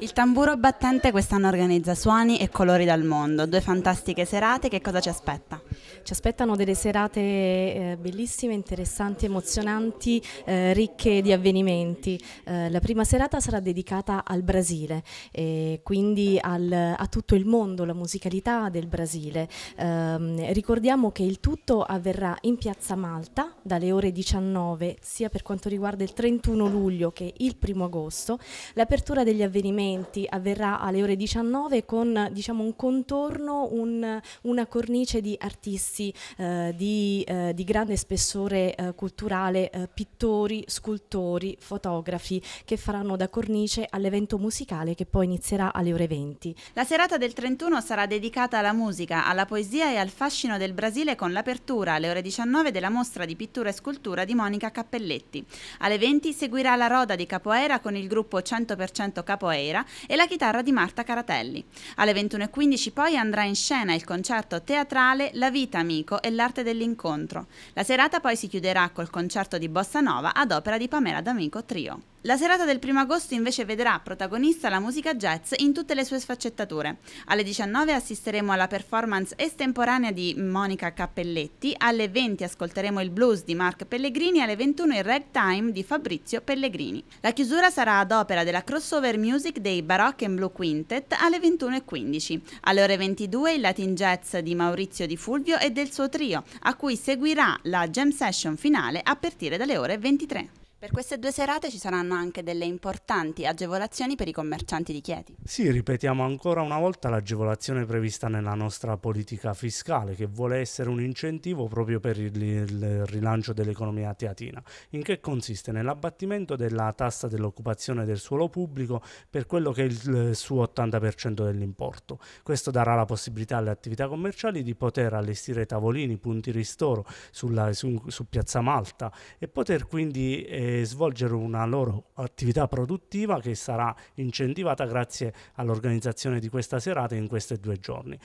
Il tamburo battente quest'anno organizza Suoni e Colori dal Mondo, due fantastiche serate, che cosa ci aspetta? Ci aspettano delle serate eh, bellissime, interessanti, emozionanti, eh, ricche di avvenimenti. Eh, la prima serata sarà dedicata al Brasile e quindi al, a tutto il mondo, la musicalità del Brasile. Ehm, ricordiamo che il tutto avverrà in Piazza Malta dalle ore 19 sia per quanto riguarda il 31 luglio che il 1 agosto. L'apertura degli avvenimenti avverrà alle ore 19 con diciamo, un contorno, un, una cornice di artisti artisti eh, di, eh, di, grande spessore eh, culturale, pittori, scultori, fotografi che faranno da cornice all'evento musicale che poi inizierà alle ore 20. La serata del 31 sarà dedicata alla musica, alla poesia e al fascino del Brasile con l'apertura alle ore 19 della mostra di pittura e scultura di Monica Cappelletti. Alle 20 seguirà la roda di Capoeira con il gruppo 100% Capoeira e la chitarra di Marta Caratelli. Alle 21.15 poi andrà in scena il concerto teatrale La vita Vita Amico e l'arte dell'incontro. La serata poi si chiuderà col concerto di Bossa Nova ad opera di Pamela D'Amico Trio. La serata del 1 agosto invece vedrà protagonista la musica jazz in tutte le sue sfaccettature. Alle 19 assisteremo alla performance estemporanea di Monica Cappelletti, alle 20 ascolteremo il blues di Mark Pellegrini e alle 21 il ragtime di Fabrizio Pellegrini. La chiusura sarà ad opera della crossover music dei Baroque and Blue Quintet alle 21.15. Alle ore 22 il Latin Jazz di Maurizio Di Fulvio e del suo trio, a cui seguirà la jam session finale a partire dalle ore 23. Per queste due serate ci saranno anche delle importanti agevolazioni per i commercianti di Chieti. Sì, ripetiamo ancora una volta l'agevolazione prevista nella nostra politica fiscale che vuole essere un incentivo proprio per il, il rilancio dell'economia teatina. In che consiste? Nell'abbattimento della tassa dell'occupazione del suolo pubblico per quello che è il suo 80% dell'importo. Questo darà la possibilità alle attività commerciali di poter allestire tavolini, punti ristoro sulla, su, su, Piazza Malta e poter quindi... Eh, svolgere una loro attività produttiva che sarà incentivata grazie all'organizzazione di questa serata in questi due giorni.